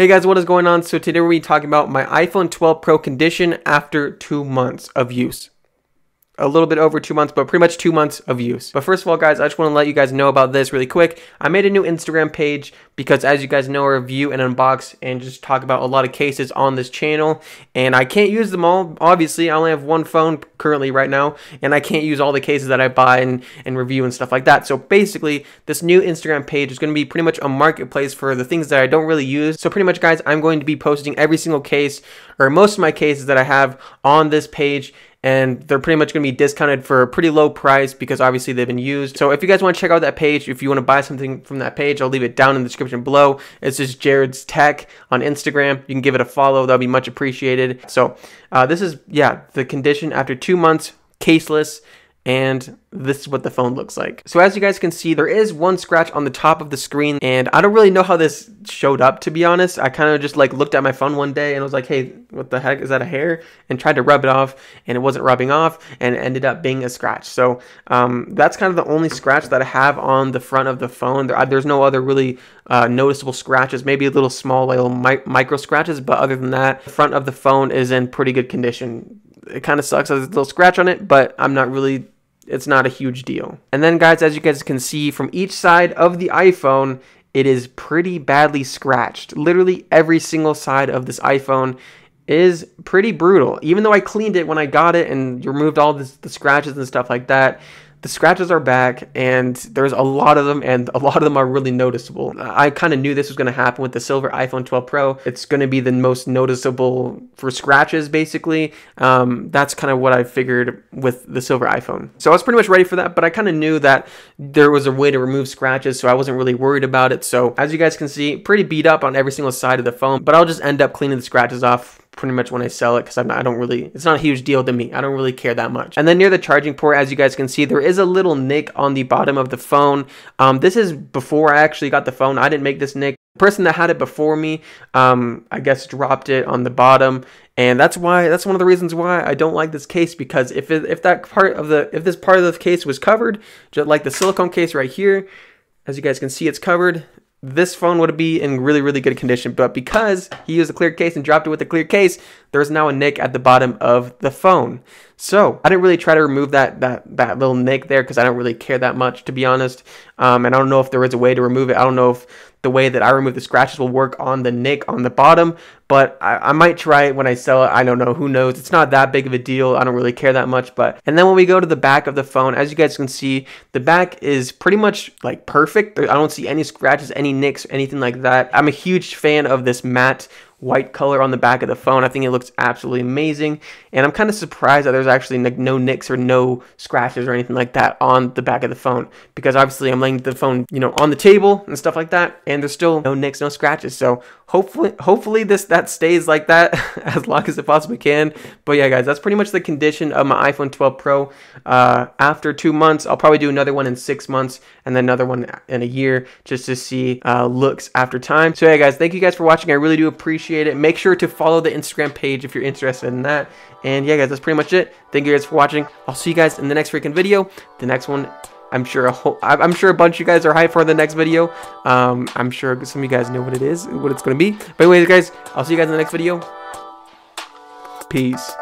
Hey guys, what is going on? So today we're be talking about my iPhone 12 Pro condition after two months of use a little bit over two months, but pretty much two months of use. But first of all, guys, I just want to let you guys know about this really quick. I made a new Instagram page because, as you guys know, I review and unbox and just talk about a lot of cases on this channel. And I can't use them all. Obviously, I only have one phone currently right now, and I can't use all the cases that I buy and, and review and stuff like that. So basically, this new Instagram page is going to be pretty much a marketplace for the things that I don't really use. So pretty much, guys, I'm going to be posting every single case or most of my cases that I have on this page and they're pretty much going to be discounted for a pretty low price because obviously they've been used. So if you guys want to check out that page, if you want to buy something from that page, I'll leave it down in the description below. It's just Jared's Tech on Instagram. You can give it a follow. That'll be much appreciated. So uh, this is, yeah, the condition after two months, caseless and this is what the phone looks like. So as you guys can see, there is one scratch on the top of the screen and I don't really know how this showed up to be honest. I kind of just like looked at my phone one day and I was like, hey, what the heck, is that a hair? And tried to rub it off and it wasn't rubbing off and it ended up being a scratch. So um, that's kind of the only scratch that I have on the front of the phone. There, there's no other really uh, noticeable scratches, maybe a little small, like little mi micro scratches, but other than that, the front of the phone is in pretty good condition. It kind of sucks as a little scratch on it, but I'm not really it's not a huge deal. And then guys, as you guys can see from each side of the iPhone, it is pretty badly scratched. Literally every single side of this iPhone is pretty brutal. Even though I cleaned it when I got it and removed all this, the scratches and stuff like that, the scratches are back and there's a lot of them and a lot of them are really noticeable. I kind of knew this was going to happen with the silver iPhone 12 Pro. It's going to be the most noticeable for scratches basically. Um, that's kind of what I figured with the silver iPhone. So I was pretty much ready for that, but I kind of knew that there was a way to remove scratches so I wasn't really worried about it. So as you guys can see, pretty beat up on every single side of the phone, but I'll just end up cleaning the scratches off pretty much when I sell it because I don't really, it's not a huge deal to me. I don't really care that much. And then near the charging port, as you guys can see, there is is a little nick on the bottom of the phone. Um, this is before I actually got the phone. I didn't make this nick. The person that had it before me, um, I guess, dropped it on the bottom, and that's why that's one of the reasons why I don't like this case because if it, if that part of the if this part of the case was covered, just like the silicone case right here, as you guys can see, it's covered this phone would be in really, really good condition. But because he used a clear case and dropped it with a clear case, there's now a nick at the bottom of the phone. So I didn't really try to remove that that that little nick there because I don't really care that much to be honest. Um, and I don't know if there is a way to remove it. I don't know if the way that I remove the scratches will work on the nick on the bottom, but I, I, might try it when I sell it. I don't know. Who knows? It's not that big of a deal. I don't really care that much. But and then when we go to the back of the phone, as you guys can see, the back is pretty much like perfect. I don't see any scratches, any nicks, anything like that. I'm a huge fan of this matte white color on the back of the phone. I think it looks absolutely amazing. And I'm kind of surprised that there's actually no nicks or no scratches or anything like that on the back of the phone because obviously I'm laying the phone, you know, on the table and stuff like that and there's still no nicks, no scratches. So hopefully hopefully this that stays like that as long as it possibly can. But yeah, guys, that's pretty much the condition of my iPhone 12 Pro. Uh, after 2 months, I'll probably do another one in 6 months and then another one in a year just to see uh, looks after time. So yeah, guys, thank you guys for watching. I really do appreciate appreciate it. Make sure to follow the Instagram page if you're interested in that. And yeah, guys, that's pretty much it. Thank you guys for watching. I'll see you guys in the next freaking video. The next one, I'm sure a whole, I'm sure a bunch of you guys are hyped for the next video. Um, I'm sure some of you guys know what it is, what it's gonna be. But anyways, guys, I'll see you guys in the next video. Peace.